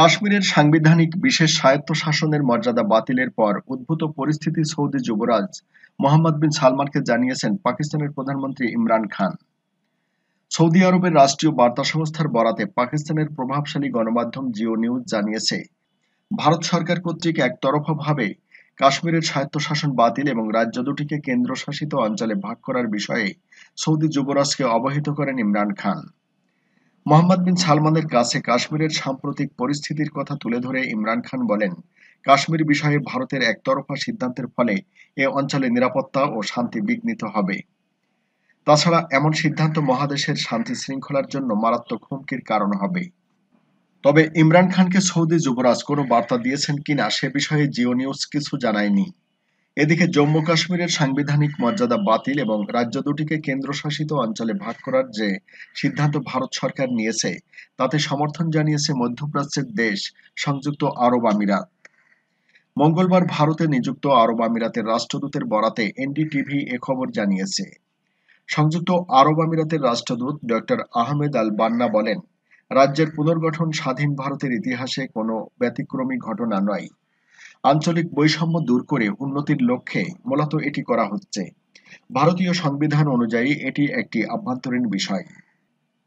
কাশ্মীরের সাংবিধানিক বিশেষ স্বায়ত্তশাসনের মর্যাদা বাতিলের পর উদ্ভূত পরিস্থিতি সৌদি যুবরাজ মোহাম্মদ বিন সালমানকে জানিয়েছেন পাকিস্তানের প্রধানমন্ত্রী ইমরান খান সৌদি আরবের রাষ্ট্রীয় বার্তা সংস্থার বরাতে পাকিস্তানের প্রভাবশালী গণমাধ্যম জিও নিউজ জানিয়েছে ভারত সরকার কর্তৃক একতরফাভাবে কাশ্মীরের স্বায়ত্তশাসন বাতিল এবং রাজ্য দুটিকে কেন্দ্রশাসিত অঞ্চলে ভাগ করার বিষয়ে সৌদি যুবরাজকে অবহিত করেন ইমরান খান মোহাম্মদ বিন সালমানের কাছে কাশ্মীরের সাম্প্রতিক পরিস্থিতির কথা তুলে ধরে ইমরান খান বলেন কাশ্মীর বিষয়ে ভারতের একতরফা সিদ্ধান্তের ফলে এ অঞ্চলে নিরাপত্তা ও শান্তি বিঘ্নিত হবে তাছাড়া এমন সিদ্ধান্ত মহাদেশের শান্তি শৃঙ্খলার জন্য মারাত্মক হুমকির কারণ হবে তবে ইমরান খানকে সৌদি যুবরাজ কোনো বার্তা দিয়েছেন কিনা সে বিষয়ে জিও নিউজ কিছু জানায়নি এদিকে জম্মু কাশ্মীরের সাংবিধানিক মর্যাদা বাতিল এবং রাজ্য দুটিকে কেন্দ্রশাসিত অঞ্চলে ভাগ করার যে সিদ্ধান্ত ভারত সরকার নিয়েছে তাতে সমর্থন জানিয়েছে মধ্যপ্রাচ্যের দেশ সংযুক্ত আরব আমিরাত মঙ্গলবার ভারতে নিযুক্ত আরব আমিরাতের রাষ্ট্রদূতের বরাতে এনডিটিভি এ খবর জানিয়েছে সংযুক্ত আরব আমিরাতের রাষ্ট্রদূত ডক্টর আহমেদ আল বান্না বলেন রাজ্যের পুনর্গঠন স্বাধীন ভারতের ইতিহাসে কোনো ব্যতিক্রমী ঘটনা নয় আঞ্চলিক বৈষম্য দূর করে উন্নতির লক্ষ্যে মূলত এটি করা হচ্ছে ভারতীয় সংবিধান অনুযায়ী এটি একটি আভ্যন্তরীণ বিষয়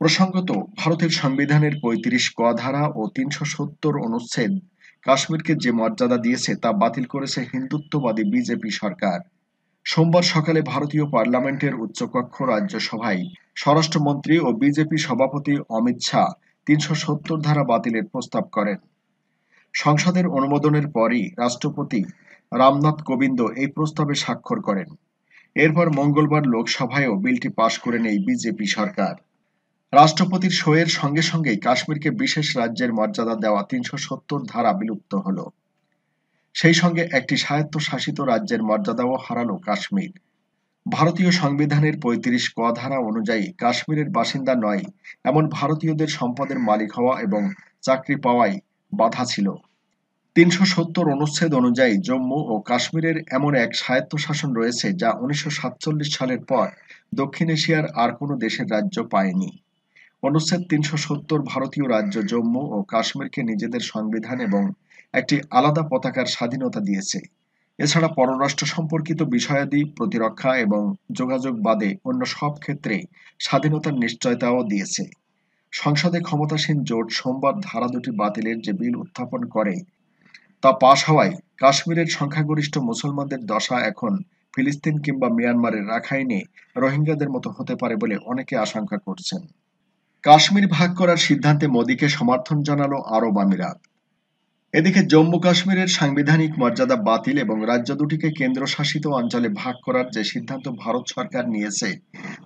প্রসঙ্গত ভারতের সংবিধানের পঁয়ত্রিশ ক ধারা ও তিনশো সত্তর অনুচ্ছেদ কাশ্মীরকে যে মর্যাদা দিয়েছে তা বাতিল করেছে হিন্দুত্ববাদী বিজেপি সরকার সোমবার সকালে ভারতীয় পার্লামেন্টের উচ্চকক্ষ রাজ্যসভায় স্বরাষ্ট্রমন্ত্রী ও বিজেপি সভাপতি অমিত শাহ তিনশো সত্তর ধারা বাতিলের প্রস্তাব করেন সংসদের অনুমোদনের পরই রাষ্ট্রপতি রামনাথ কোবিন্দ এই প্রস্তাবে স্বাক্ষর করেন এরপর মঙ্গলবার লোকসভায়ও বিলটি পাশ করে নেয় বিজেপি সরকার রাষ্ট্রপতির শোয়ের সঙ্গে সঙ্গেই কাশ্মীরকে বিশেষ রাজ্যের মর্যাদা দেওয়া তিনশো সত্তর ধারা বিলুপ্ত হল সেই সঙ্গে একটি স্বায়ত্তশাসিত রাজ্যের মর্যাদাও হারালো কাশ্মীর ভারতীয় সংবিধানের পঁয়ত্রিশ ক ধারা অনুযায়ী কাশ্মীরের বাসিন্দা নয় এমন ভারতীয়দের সম্পদের মালিক হওয়া এবং চাকরি পাওয়াই বাধা ছিল তিনশো সত্তর অনুচ্ছেদ অনুযায়ী জম্মু ও কাশ্মীরের এমন এক স্বায়ত্তশাসন রয়েছে যা উনিশশো সালের পর দক্ষিণ এশিয়ার আর কোনো দেশের রাজ্য পায়নি অনুচ্ছেদ তিনশো সত্তর ভারতীয় রাজ্য জম্মু ও কাশ্মীরকে নিজেদের সংবিধান এবং একটি আলাদা পতাকার স্বাধীনতা দিয়েছে এছাড়া পররাষ্ট্র সম্পর্কিত বিষয়াদি প্রতিরক্ষা এবং যোগাযোগ বাদে অন্য সব ক্ষেত্রে স্বাধীনতার নিশ্চয়তাও দিয়েছে সংসদে ক্ষমতাসীন জোট সোমবার ধারা দুটি বাতিলের যে বিল উত্থাপন করে তা পাশ হওয়ায় কাশ্মীরের সংখ্যাগরিষ্ঠ মুসলমানদের দশা এখন ফিলিস্তিন কিংবা মিয়ানমারের রাখাইনে রোহিঙ্গাদের মতো হতে পারে বলে অনেকে আশঙ্কা করছেন কাশ্মীর ভাগ করার সিদ্ধান্তে মোদীকে সমর্থন জানালো আরব আমিরাত এদিকে জম্মু কাশ্মীরের সাংবিধানিক মর্যাদা বাতিল এবং রাজ্য দুটিকে কেন্দ্রশাসিত অঞ্চলে ভাগ করার যে সিদ্ধান্ত ভারত সরকার নিয়েছে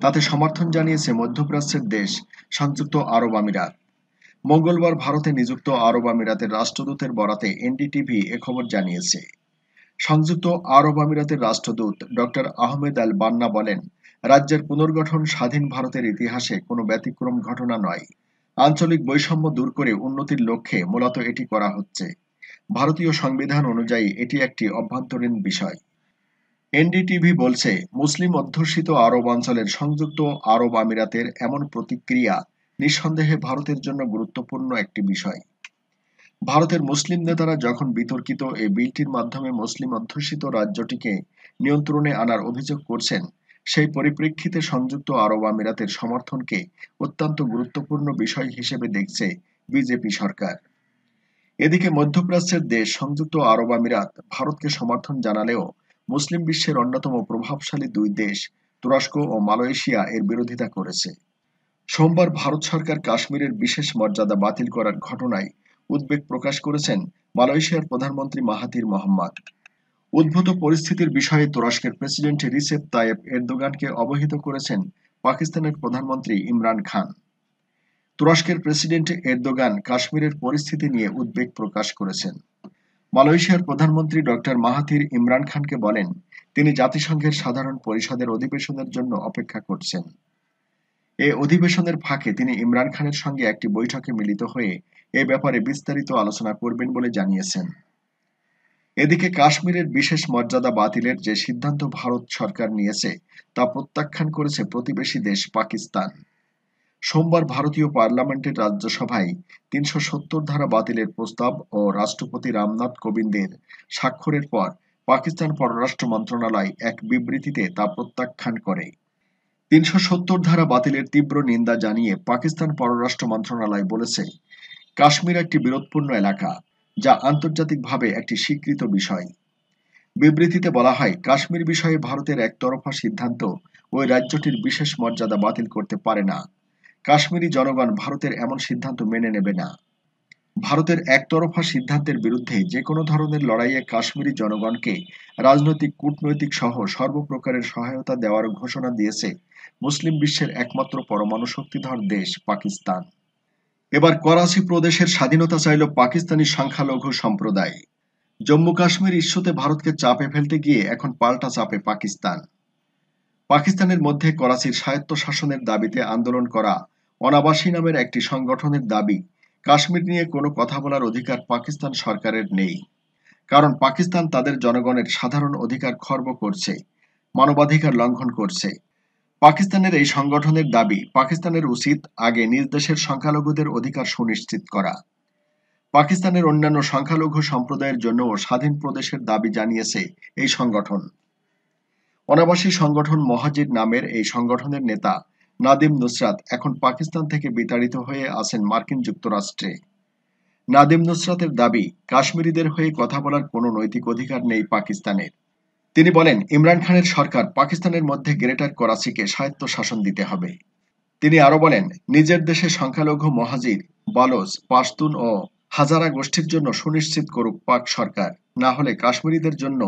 তাতে সমর্থন জানিয়েছে মধ্যপ্রাচ্যের দেশ সংযুক্ত আরব আমিরাত মঙ্গলবার ভারতে নিযুক্ত আরব আমিরাতের রাষ্ট্রদূতের বরাতে এনডিটিভি এ খবর জানিয়েছে সংযুক্ত আরব আমিরাতের রাষ্ট্রদূত ডক্টর আহমেদ আল বান্না বলেন রাজ্যের পুনর্গঠন স্বাধীন ভারতের ইতিহাসে কোনো ব্যতিক্রম ঘটনা নয় আঞ্চলিক বৈষম্য দূর করে উন্নতির লক্ষ্যে মূলত এটি করা হচ্ছে ভারতীয় সংবিধান অনুযায়ী এটি একটি অভ্যন্তরীণ বিষয় এনডিটিভি বলছে মুসলিম অধ্যুষিত আরব অঞ্চলের সংযুক্ত আরব আমিরাতের এমন প্রতিক্রিয়া নিঃসন্দেহে ভারতের জন্য গুরুত্বপূর্ণ একটি বিষয় ভারতের মুসলিম নেতারা যখন বিতর্কিত এই বিলটির মাধ্যমে মুসলিম অধ্যুষিত রাজ্যটিকে নিয়ন্ত্রণে আনার অভিযোগ করছেন সেই পরিপ্রেক্ষিতে সংযুক্ত আরব আমিরাতের সমর্থনকে অত্যন্ত গুরুত্বপূর্ণ বিষয় হিসেবে দেখছে বিজেপি সরকার এদিকে মধ্যপ্রাচ্যের দেশ সংযুক্ত আরব আমিরাত ভারতকে সমর্থন জানালেও মুসলিম বিশ্বের অন্যতম প্রভাবশালী দুই দেশ তুরস্ক ও মালয়েশিয়া এর বিরোধিতা করেছে সোমবার ভারত সরকার কাশ্মীরের বিশেষ মর্যাদা বাতিল করার ঘটনায় উদ্বেগ প্রকাশ করেছেন মালয়েশিয়ার প্রধানমন্ত্রী মাহাতির মোহাম্মদ উদ্ভূত পরিস্থিতির বিষয়ে তুরস্কের প্রেসিডেন্ট রিসেপ তায়েব এরদোগানকে অবহিত করেছেন পাকিস্তানের প্রধানমন্ত্রী ইমরান খান তুরস্কের প্রেসিডেন্ট এরদোগান কাশ্মীরের পরিস্থিতি নিয়ে উদ্বেগ প্রকাশ করেছেন মালয়েশিয়ার প্রধানমন্ত্রী ডক্টর মাহাথির ইমরান খানকে বলেন তিনি জাতিসংঘের সাধারণ পরিষদের অধিবেশনের জন্য অপেক্ষা করছেন এই অধিবেশনের ফাঁকে তিনি ইমরান খানের সঙ্গে একটি বৈঠকে মিলিত হয়ে এ ব্যাপারে বিস্তারিত আলোচনা করবেন বলে জানিয়েছেন এদিকে কাশ্মীরের বিশেষ মর্যাদা বাতিলের যে সিদ্ধান্ত ভারত সরকার নিয়েছে তা প্রত্যাখ্যান করেছে প্রতিবেশী দেশ পাকিস্তান সোমবার ভারতীয় পার্লামেন্টের রাজ্যসভায় তিনশো সত্তর ধারা বাতিলের প্রস্তাব ও রাষ্ট্রপতি রামনাথ কোবিন্দের স্বাক্ষরের পর পাকিস্তান পররাষ্ট্র মন্ত্রণালয় এক বিবৃতিতে তা প্রত্যাখ্যান করে তিনশো সত্তর ধারা বাতিলের তীব্র নিন্দা জানিয়ে পাকিস্তান পররাষ্ট্র মন্ত্রণালয় বলেছে কাশ্মীর একটি বিরোধপূর্ণ এলাকা যা আন্তর্জাতিকভাবে একটি স্বীকৃত বিষয় বিবৃতিতে বলা হয় কাশ্মীর বিষয়ে ভারতের একতরফা সিদ্ধান্ত ওই রাজ্যটির বিশেষ মর্যাদা বাতিল করতে পারে না কাশ্মীরি জনগণ ভারতের এমন সিদ্ধান্ত মেনে নেবে না ভারতের একতরফা সিদ্ধান্তের বিরুদ্ধে যে কোনো ধরনের লড়াইয়ে কাশ্মীরি জনগণকে রাজনৈতিক কূটনৈতিক সহ সর্বপ্রকারের সহায়তা দেওয়ার ঘোষণা দিয়েছে মুসলিম বিশ্বের একমাত্র পরমাণু শক্তিধর দেশ পাকিস্তান এবার করাচি প্রদেশের স্বাধীনতা চাইল পাকিস্তানি সংখ্যালঘু সম্প্রদায় জম্মু কাশ্মীর ইস্যুতে ভারতকে চাপে ফেলতে গিয়ে এখন পাল্টা চাপে পাকিস্তান পাকিস্তানের মধ্যে করাচির স্বায়ত্তশাসনের দাবিতে আন্দোলন করা অনাবাসী নামের একটি সংগঠনের দাবি কাশ্মীর নিয়ে কোনো কথা বলার অধিকার পাকিস্তান সরকারের নেই কারণ পাকিস্তান তাদের জনগণের সাধারণ অধিকার খর্ব করছে মানবাধিকার লঙ্ঘন করছে পাকিস্তানের এই সংগঠনের দাবি পাকিস্তানের উচিত আগে নিজ দেশের সংখ্যালঘুদের অধিকার সুনিশ্চিত করা পাকিস্তানের অন্যান্য সংখ্যালঘু সম্প্রদায়ের জন্য স্বাধীন প্রদেশের দাবি জানিয়েছে এই সংগঠন অনাবাসী সংগঠন মহাজির নামের এই সংগঠনের নেতা নাদিম নুসরাত এখন পাকিস্তান থেকে বিতাড়িত হয়ে আছেন মার্কিন যুক্তরাষ্ট্রে নাদিম নুসরাতের দাবি কাশ্মীরিদের হয়ে কথা বলার কোনো নৈতিক অধিকার নেই পাকিস্তানের তিনি বলেন ইমরান খানের সরকার পাকিস্তানের মধ্যে গ্রেটার করাচিকে স্বায়ত্ত শাসন দিতে হবে তিনি আরো বলেন নিজের দেশে সংখ্যালঘু মহাজির বালোজ পাশতুন ও হাজারা গোষ্ঠীর জন্য সুনিশ্চিত করুক পাক সরকার না হলে কাশ্মীরিদের জন্য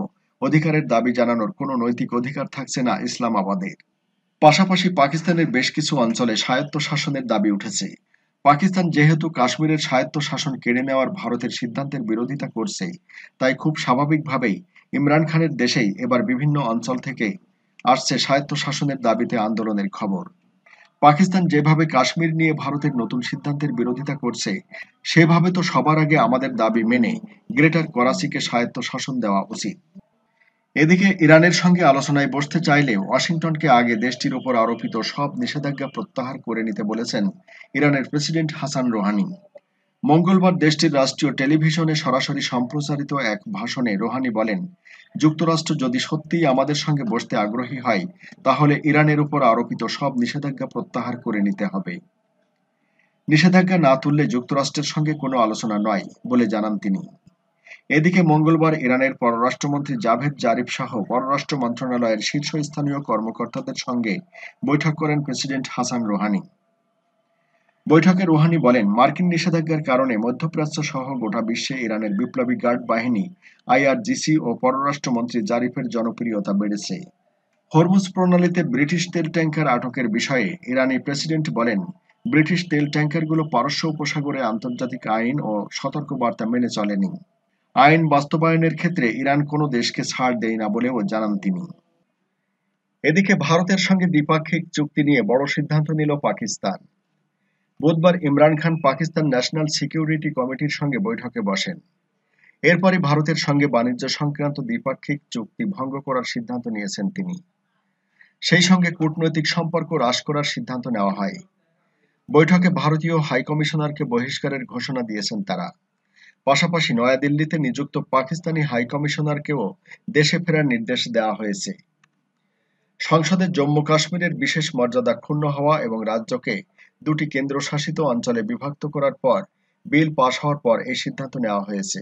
অধিকারের দাবি জানানোর কোনো নৈতিক অধিকার থাকছে না ইসলামাবাদের পাশাপাশি পাকিস্তানের বেশ কিছু অঞ্চলে স্বায়ত্ত শাসনের দাবি উঠেছে পাকিস্তান যেহেতু কাশ্মীরের স্বায়ত্ত শাসন কেড়ে নেওয়ার ভারতের সিদ্ধান্তের বিরোধিতা করছে তাই খুব স্বাভাবিকভাবেই ইমরান খানের দেশেই এবার বিভিন্ন অঞ্চল থেকে আসছে স্বায়ত্তশাসনের দাবিতে আন্দোলনের খবর পাকিস্তান যেভাবে কাশ্মীর নিয়ে ভারতের নতুন সিদ্ধান্তের বিরোধিতা করছে সেভাবে তো সবার আগে আমাদের দাবি মেনে গ্রেটার করাচিকে শাসন দেওয়া উচিত এদিকে ইরানের সঙ্গে আলোচনায় বসতে চাইলে ওয়াশিংটনকে আগে দেশটির ওপর আরোপিত সব নিষেধাজ্ঞা প্রত্যাহার করে নিতে বলেছেন ইরানের প্রেসিডেন্ট হাসান রোহানি মঙ্গলবার দেশটির রাষ্ট্রীয় টেলিভিশনে সরাসরি সম্প্রচারিত এক ভাষণে রোহানি বলেন যুক্তরাষ্ট্র যদি সত্যিই আমাদের সঙ্গে বসতে আগ্রহী হয় তাহলে ইরানের উপর আরোপিত সব নিষেধাজ্ঞা প্রত্যাহার করে নিতে হবে নিষেধাজ্ঞা না তুললে যুক্তরাষ্ট্রের সঙ্গে কোনো আলোচনা নয় বলে জানান তিনি এদিকে মঙ্গলবার ইরানের পররাষ্ট্রমন্ত্রী জাভেদ জারিফ সহ পররাষ্ট্র মন্ত্রণালয়ের শীর্ষস্থানীয় কর্মকর্তাদের সঙ্গে বৈঠক করেন প্রেসিডেন্ট হাসান রোহানি বৈঠকে রুহানি বলেন মার্কিন নিষেধাজ্ঞার কারণে মধ্যপ্রাচ্য সহ গোটা বিশ্বে ইরানের বিপ্লবী গার্ড বাহিনী আইআরজিসি ও পররাষ্ট্রমন্ত্রী জারিফের জনপ্রিয়তা বেড়েছে হরমুজ প্রণালীতে ব্রিটিশ তেল ট্যাঙ্কার আটকের বিষয়ে ইরানি প্রেসিডেন্ট বলেন ব্রিটিশ তেল ট্যাঙ্কারগুলো পারস্য উপসাগরে আন্তর্জাতিক আইন ও সতর্কবার্তা মেনে চলেনি আইন বাস্তবায়নের ক্ষেত্রে ইরান কোনো দেশকে ছাড় দেয় না বলেও জানান তিনি এদিকে ভারতের সঙ্গে দ্বিপাক্ষিক চুক্তি নিয়ে বড় সিদ্ধান্ত নিল পাকিস্তান বুধবার ইমরান খান পাকিস্তান ন্যাশনাল সিকিউরিটি কমিটির সঙ্গে বৈঠকে বসেন এরপরই ভারতের সঙ্গে বাণিজ্য সংক্রান্ত দ্বিপাক্ষিক চুক্তি ভঙ্গ করার সিদ্ধান্ত নিয়েছেন তিনি সেই সঙ্গে কূটনৈতিক সম্পর্ক হ্রাস করার সিদ্ধান্ত নেওয়া হয় বৈঠকে ভারতীয় হাইকমিশনারকে বহিষ্কারের ঘোষণা দিয়েছেন তারা পাশাপাশি নয়াদিল্লিতে নিযুক্ত পাকিস্তানি হাইকমিশনারকেও দেশে ফেরার নির্দেশ দেওয়া হয়েছে সংসদে জম্মু কাশ্মীরের বিশেষ মর্যাদা ক্ষুণ্ণ হওয়া এবং রাজ্যকে দুটি কেন্দ্রশাসিত অঞ্চলে বিভক্ত করার পর বিল পাশ হওয়ার পর এই সিদ্ধান্ত নেওয়া হয়েছে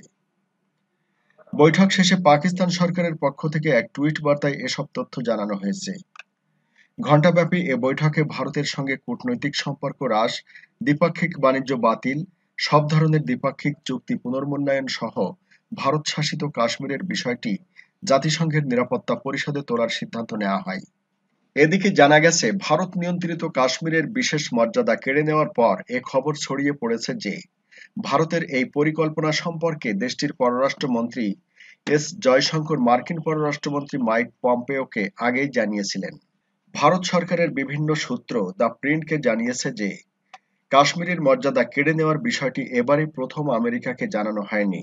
বৈঠক শেষে পাকিস্তান সরকারের পক্ষ থেকে এক টুইট বার্তায় এসব তথ্য জানানো হয়েছে ঘণ্টাব্যাপী এ বৈঠকে ভারতের সঙ্গে কূটনৈতিক সম্পর্ক হ্রাস দ্বিপাক্ষিক বাণিজ্য বাতিল সব ধরনের দ্বিপাক্ষিক চুক্তি পুনর্মূল্যায়ন সহ ভারত শাসিত কাশ্মীরের বিষয়টি জাতিসংঘের নিরাপত্তা পরিষদে তোলার সিদ্ধান্ত নেওয়া হয় এদিকে জানা গেছে ভারত নিয়ন্ত্রিত কাশ্মীরের বিশেষ মর্যাদা কেড়ে নেওয়ার পর এ খবর ছড়িয়ে পড়েছে যে ভারতের এই পরিকল্পনা সম্পর্কে দেশটির পররাষ্ট্রমন্ত্রী এস জয়শঙ্কর মার্কিন পররাষ্ট্রমন্ত্রী মাইক পম্পেওকে আগেই জানিয়েছিলেন ভারত সরকারের বিভিন্ন সূত্র দ্য প্রিন্টকে জানিয়েছে যে কাশ্মীরের মর্যাদা কেড়ে নেওয়ার বিষয়টি এবারে প্রথম আমেরিকাকে জানানো হয়নি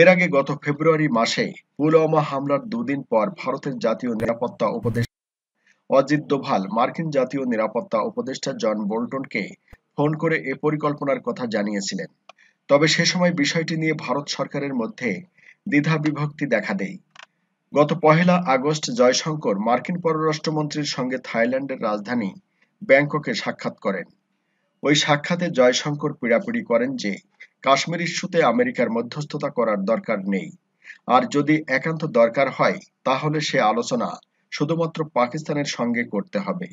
এর আগে গত ফেব্রুয়ারি মাসে পুলওয়ামা হামলার দুদিন পর ভারতের জাতীয় নিরাপত্তা উপদেশ অজিত দোভাল মার্কিন জাতীয় নিরাপত্তা উপদেষ্টা জন বোল্টনকে ফোন করে এ পরিকল্পনার কথা জানিয়েছিলেন তবে সে সময় বিষয়টি নিয়ে ভারত সরকারের মধ্যে দ্বিধা বিভক্তি দেখা দেয় গত পহেলা আগস্ট জয়শঙ্কর মার্কিন পররাষ্ট্রমন্ত্রীর সঙ্গে থাইল্যান্ডের রাজধানী ব্যাংককে সাক্ষাৎ করেন ওই সাক্ষাতে জয়শঙ্কর পীড়াপিড়ি করেন যে কাশ্মীর ইস্যুতে আমেরিকার মধ্যস্থতা করার দরকার নেই আর যদি একান্ত দরকার হয় তাহলে সে আলোচনা শুধুমাত্র পাকিস্তানের সঙ্গে করতে হবে।